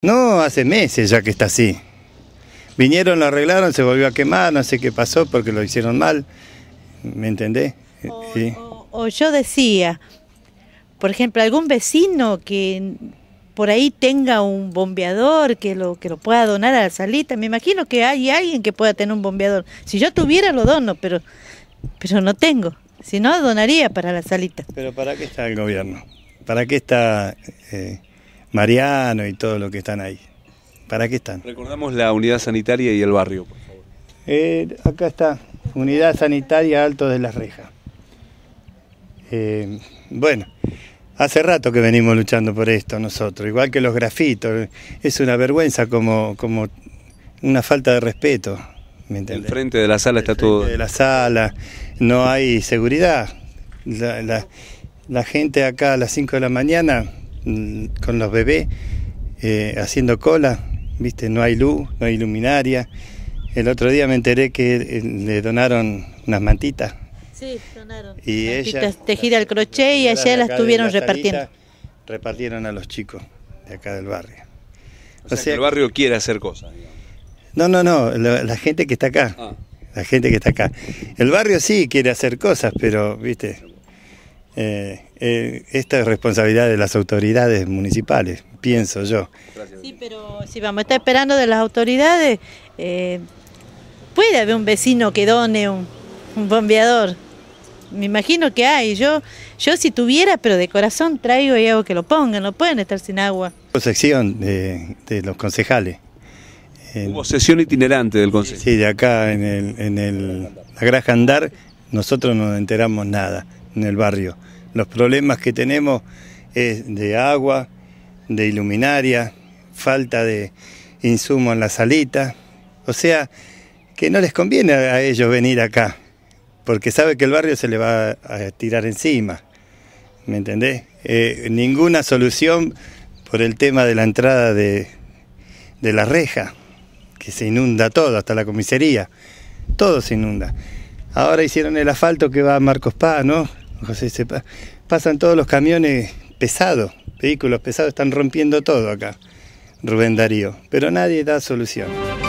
No, hace meses ya que está así. Vinieron, lo arreglaron, se volvió a quemar, no sé qué pasó porque lo hicieron mal. ¿Me entendés? O, yo decía, por ejemplo, algún vecino que por ahí tenga un bombeador que lo, que lo pueda donar a la salita. Me imagino que hay alguien que pueda tener un bombeador. Si yo tuviera, lo dono, pero, pero no tengo. Si no, donaría para la salita. ¿Pero para qué está el gobierno? ¿Para qué está...? Eh, Mariano y todo lo que están ahí. ¿Para qué están? Recordamos la unidad sanitaria y el barrio, por favor. Eh, acá está, unidad sanitaria Alto de las Rejas. Eh, bueno, hace rato que venimos luchando por esto nosotros, igual que los grafitos. Es una vergüenza como, como una falta de respeto. ¿me frente de la sala está todo. De la sala, no hay seguridad. La, la gente acá a las 5 de la mañana Mm, con los bebés eh, haciendo cola, viste, no hay luz, no hay luminaria. El otro día me enteré que eh, le donaron unas mantitas. Sí, donaron. Y mantitas ella, tejidas al crochet y ayer las estuvieron repartiendo. repartieron a los chicos de acá del barrio. O, sea, el barrio quiere hacer cosas. No, no, no, la, gente que está acá. Ah. La gente que está acá. El barrio sí quiere hacer cosas, pero, viste, eh, eh, esta es responsabilidad de las autoridades municipales, pienso yo. Sí, pero si vamos a estar esperando de las autoridades, eh, puede haber un vecino que done un, bombeador. Me imagino que hay. Yo, yo si tuviera, pero de corazón traigo y hago que lo pongan, no pueden estar sin agua. Sección de, los concejales. Hubo sesión itinerante del concejal Sí, de acá en, el, en el, la Granja Andar nosotros no enteramos nada en el barrio. Los problemas que tenemos es de agua, de iluminaria, falta de insumo en la salita. O sea, que no les conviene a ellos venir acá, porque sabe que el barrio se le va a tirar encima. ¿Me entendés? Eh, ninguna solución por el tema de la entrada de, de la reja, que se inunda todo, hasta la comisaría. Todo se inunda. Ahora hicieron el asfalto que va a Marcos Paz, ¿no? José, pasan todos los camiones pesados, vehículos pesados están rompiendo todo acá, Rubén Darío, pero nadie da solución.